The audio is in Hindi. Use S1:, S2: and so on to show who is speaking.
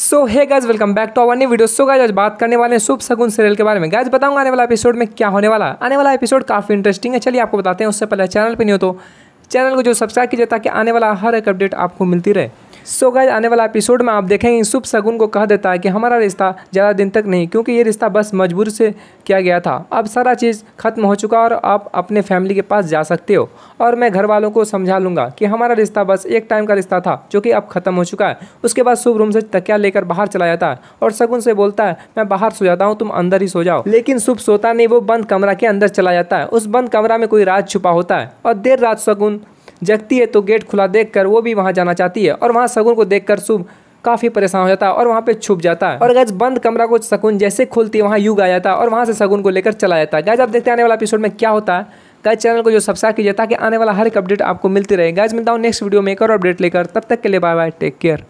S1: सो है guys welcome back to our new video so guys आज बात करने वाले हैं शुभ सगुन सीरियल के बारे में गाइज बताऊंगा आने वाला एपिसोड में क्या होने वाला आने वाला एपिसोड काफ़ी इंटरेस्टिंग है चलिए आपको बताते हैं उससे पहले चैनल पर नहीं हो तो चैनल को जो सब्सक्राइब कीजिए ताकि आने वाला हर एक अपडेट आपको मिलती रहे सो so गाइज आने वाला एपिसोड में आप देखेंगे शुभ शगुन को कह देता है कि हमारा रिश्ता ज़्यादा दिन तक नहीं क्योंकि ये रिश्ता बस मजबूर से किया गया था अब सारा चीज़ खत्म हो चुका और आप अपने फैमिली के पास जा सकते हो और मैं घर वालों को समझा लूँगा कि हमारा रिश्ता बस एक टाइम का रिश्ता था जो कि अब ख़त्म हो चुका है उसके बाद शुभ रूम से तकिया लेकर बाहर चला जाता है और शगुन से बोलता है मैं बाहर सो जाता हूँ तुम अंदर ही सो जाओ लेकिन शुभ सोता नहीं वो बंद कमरा के अंदर चला जाता है उस बंद कमरा में कोई राज छुपा होता है और देर रात शगुन जगती है तो गेट खुला देखकर वो भी वहाँ जाना चाहती है और वहाँ शगुन को देखकर शुभ काफ़ी परेशान हो जाता है और वहाँ पे छुप जाता है और गैज बंद कमरा को शगुन जैसे खुलती है वहाँ युग आ जाता है और वहाँ से शगुन को लेकर चला जाता है गैज आप देखते आने वाला एपिसोड में क्या होता है गैज चैनल को जो सब्सक्राइब कीजिए ताकि आने वाला हर एक अपडेट आपको मिलती रहे गैज मिलता हूँ नेक्स्ट वीडियो में एक और अपडेट लेकर तब तक के लिए बाय बाय टेक केयर